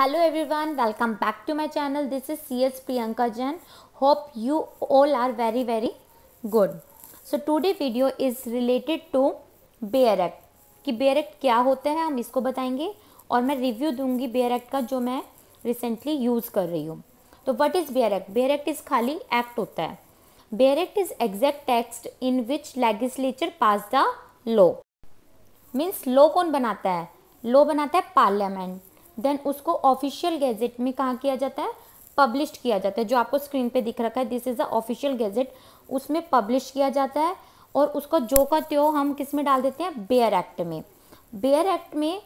hello welcome back to to channel this is C S Priyanka Jain hope you all are very very good so today video is related to bare act कि bare act क्या होता है हम इसको बताएंगे और मैं रिव्यू दूंगी बेयर एक्ट का जो मैं रिसेंटली यूज़ कर रही हूँ तो what is bare act bare act is खाली एक्ट होता है bare act is exact text in which legislature pass the law means law कौन बनाता है लॉ बनाता है पार्लियामेंट देन उसको ऑफिशियल गैजेट में कहाँ किया जाता है पब्लिश किया जाता है जो आपको स्क्रीन पे दिख रखा है this is a official gazette उसमें पब्लिश किया जाता है और उसको जो का त्यो हम किस में डाल देते हैं बेयर एक्ट में बेयर एक्ट में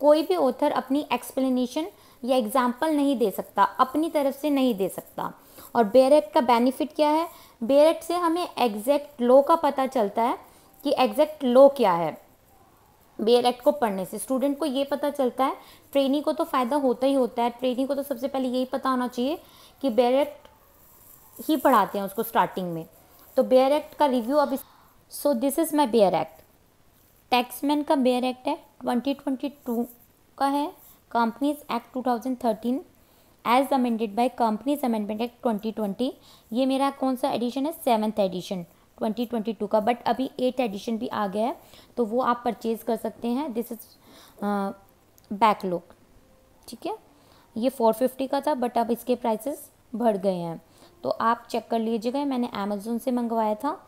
कोई भी ऑथर अपनी एक्सप्लेनेशन या एग्जाम्पल नहीं दे सकता अपनी तरफ से नहीं दे सकता और बेयर एक्ट का बेनिफिट क्या है बेयर एक्ट से हमें एग्जैक्ट लॉ का पता चलता है कि एग्जैक्ट लॉ क्या है बेयर एक्ट e को पढ़ने से स्टूडेंट को ये पता चलता है ट्रेनी को तो फ़ायदा होता ही होता है ट्रेनी को तो सबसे पहले यही पता होना चाहिए कि बेयर एक्ट e ही पढ़ाते हैं उसको स्टार्टिंग में तो बेयर एक्ट e का रिव्यू अब so this is my bare act Taxmann का बेयर एक्ट है टू का है companies act two thousand thirteen as amended by companies amendment act twenty twenty ये मेरा कौन सा एडिशन है सेवन्थ एडिशन 2022 का बट अभी एट एडिशन भी आ गया है तो वो आप परचेज़ कर सकते हैं दिस इज़ लुक ठीक है ये 450 का था बट अब इसके प्राइसेस बढ़ गए हैं तो आप चेक कर लीजिएगा मैंने अमेज़ोन से मंगवाया था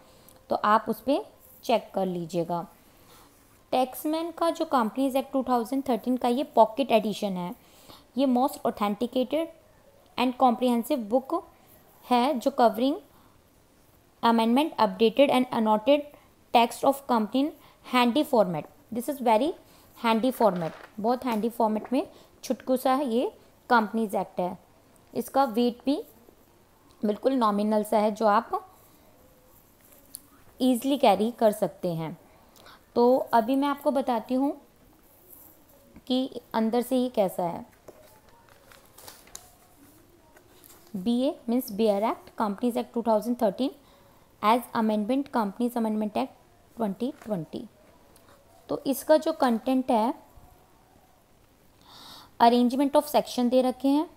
तो आप उस पर चेक कर लीजिएगा टैक्समैन का जो कंपनीज एक्ट 2013 का ये पॉकेट एडिशन है ये most authenticated and comprehensive book है जो covering amendment updated and annotated text of company in handy format this is very handy format बहुत हैंडी फॉर्मेट में छुटकू सा है ये कंपनीज एक्ट है इसका वेट भी बिल्कुल नॉमिनल सा है जो आप ईजली कैरी कर सकते हैं तो अभी मैं आपको बताती हूँ कि अंदर से ही कैसा है B A means bare act companies act 2013 as amendment companies amendment act 2020 तो इसका जो कंटेंट है अरेंजमेंट ऑफ सेक्शन दे रखे हैं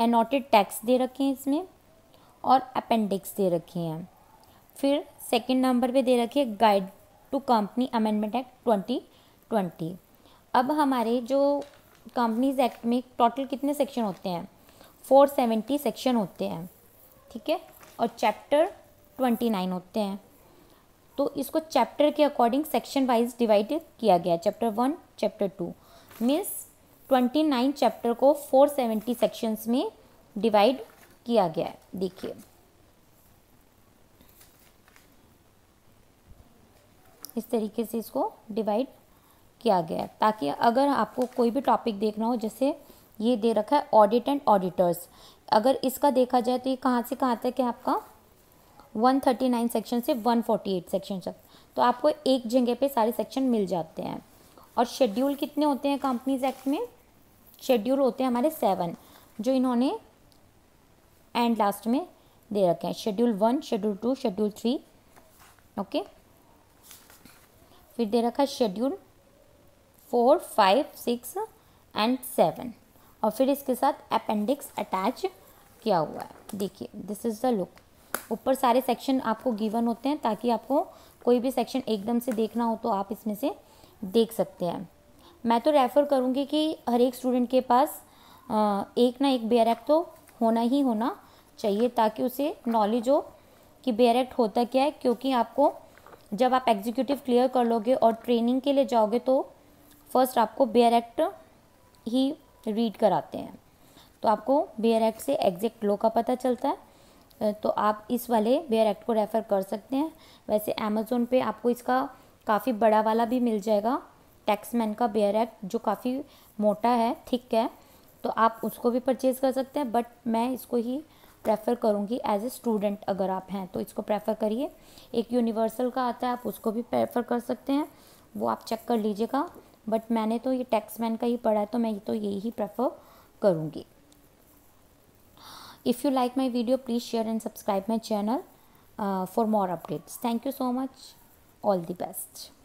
एनोटेड टैक्स दे रखे हैं इसमें और अपेंडिक्स दे रखे हैं फिर सेकंड नंबर पे दे रखे guide to company amendment act twenty twenty अब हमारे जो कंपनीज एक्ट में टोटल कितने सेक्शन होते हैं फोर सेवेंटी सेक्शन होते हैं ठीक है और चैप्टर ट्वेंटी नाइन होते हैं तो इसको चैप्टर के अकॉर्डिंग सेक्शन वाइज डिवाइड किया गया chapter one chapter two means twenty nine chapter को फोर सेवेंटी सेक्शंस में डिवाइड किया गया है देखिए इस तरीके से इसको डिवाइड किया गया है ताकि अगर आपको कोई भी टॉपिक देखना हो जैसे ये दे रखा है ऑडिट एंड ऑडिटर्स अगर इसका देखा जाए तो ये कहाँ से कहाँ तक है आपका 139 सेक्शन से 148 सेक्शन तक तो आपको एक जगह पे सारे सेक्शन मिल जाते हैं और शेड्यूल कितने होते हैं कंपनीज एक्ट में शेड्यूल होते हैं हमारे सेवन जो इन्होंने एंड लास्ट में दे रखे हैं schedule one schedule two schedule three okay फिर दे रखा है schedule four five six and seven और फिर इसके साथ अपेंडिक्स अटैच किया हुआ है देखिए दिस इज़ द लुक ऊपर सारे सेक्शन आपको गिवन होते हैं ताकि आपको कोई भी सेक्शन एकदम से देखना हो तो आप इसमें से देख सकते हैं मैं तो रेफ़र करूँगी कि हर एक स्टूडेंट के पास एक ना एक बेयर एक्ट तो होना ही होना चाहिए ताकि उसे नॉलेज हो कि बेयर एक्ट होता क्या है क्योंकि आपको जब आप एग्जीक्यूटिव क्लियर कर लोगे और ट्रेनिंग के लिए जाओगे तो फर्स्ट आपको बेयर एक्ट ही रीड कराते हैं तो आपको बेयर एक्ट से एग्जैक्ट लो का पता चलता है तो आप इस वाले वेयर एक्ट को रेफ़र कर सकते हैं वैसे अमेज़ोन पे आपको इसका काफ़ी बड़ा वाला भी मिल जाएगा टैक्समैन का बेयर एक्ट जो काफ़ी मोटा है थिक है तो आप उसको भी परचेज़ कर सकते हैं बट मैं इसको ही प्रेफर करूँगी एज ए स्टूडेंट अगर आप हैं तो इसको प्रेफर करिए एक यूनिवर्सल का आता है आप उसको भी प्रेफर कर सकते हैं वो आप चेक कर लीजिएगा बट मैंने तो ये टैक्समैन का ही पढ़ा है तो मैं तो यही प्रेफर करूँगी if you like my video please share and subscribe my channel uh, for more updates thank you so much all the best